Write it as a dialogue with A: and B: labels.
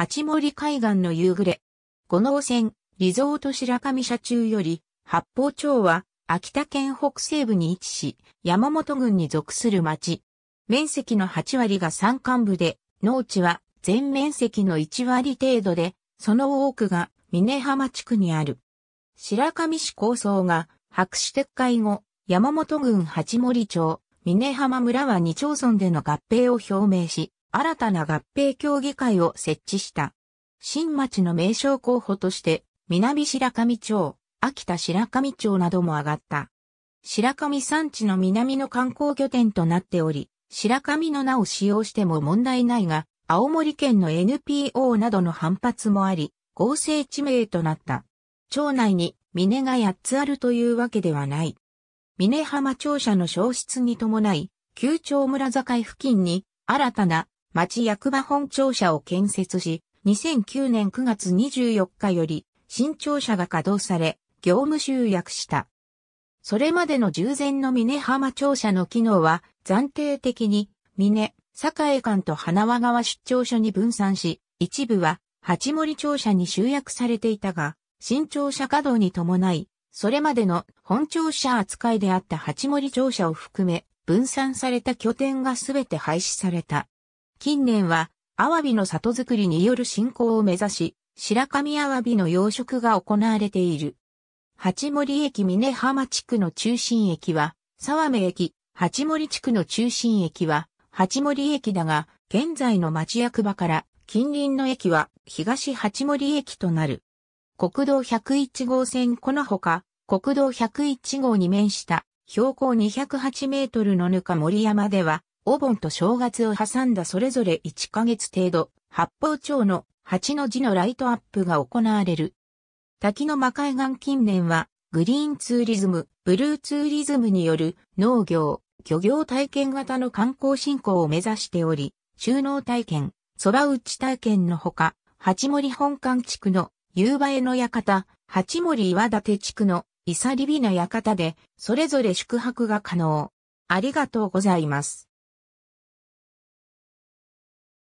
A: 八森海岸の夕暮れ。五能線、リゾート白神社中より、八方町は、秋田県北西部に位置し、山本郡に属する町。面積の8割が山間部で、農地は全面積の1割程度で、その多くが峰浜地区にある。白上市構想が白紙撤回後、山本郡八森町、峰浜村は2町村での合併を表明し、新たな合併協議会を設置した。新町の名称候補として、南白上町、秋田白上町なども上がった。白上山地の南の観光拠点となっており、白上の名を使用しても問題ないが、青森県の NPO などの反発もあり、合成地名となった。町内に峰が8つあるというわけではない。峰浜庁舎の消失に伴い、旧町村境付近に新たな町役場本庁舎を建設し、2009年9月24日より新庁舎が稼働され、業務集約した。それまでの従前の峰浜庁舎の機能は暫定的に峰、栄間と花輪川出張所に分散し、一部は八森庁舎に集約されていたが、新庁舎稼働に伴い、それまでの本庁舎扱いであった八森庁舎を含め、分散された拠点がすべて廃止された。近年は、アワビの里づくりによる振興を目指し、白神アワビの養殖が行われている。八森駅峰浜地区の中心駅は、沢目駅、八森地区の中心駅は、八森駅だが、現在の町役場から近隣の駅は東八森駅となる。国道101号線このほか、国道101号に面した標高208メートルのぬか森山では、お盆と正月を挟んだそれぞれ1ヶ月程度、八方町の8の字のライトアップが行われる。滝の魔海岸近年は、グリーンツーリズム、ブルーツーリズムによる農業、漁業体験型の観光振興を目指しており、収納体験、空打ち体験のほか、八森本館地区の夕映えの館、八森岩立地区のイサリビナ館で、それぞれ宿泊が可能。ありがとうございます。